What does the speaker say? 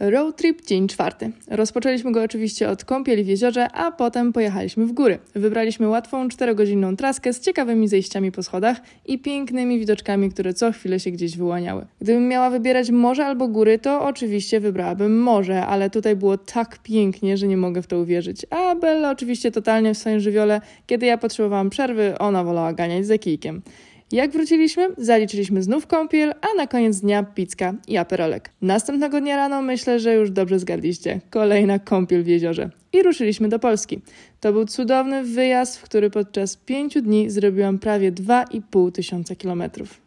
Road trip dzień czwarty. Rozpoczęliśmy go oczywiście od kąpieli w jeziorze, a potem pojechaliśmy w góry. Wybraliśmy łatwą czterogodzinną traskę z ciekawymi zejściami po schodach i pięknymi widoczkami, które co chwilę się gdzieś wyłaniały. Gdybym miała wybierać morze albo góry, to oczywiście wybrałabym morze, ale tutaj było tak pięknie, że nie mogę w to uwierzyć. A Bella oczywiście totalnie w swoim żywiole, kiedy ja potrzebowałam przerwy, ona wolała ganiać za kijkiem. Jak wróciliśmy? Zaliczyliśmy znów kąpiel, a na koniec dnia pizka i aperolek. Następnego dnia rano myślę, że już dobrze zgadliście. Kolejna kąpiel w jeziorze. I ruszyliśmy do Polski. To był cudowny wyjazd, w który podczas pięciu dni zrobiłam prawie 2,5 tysiąca kilometrów.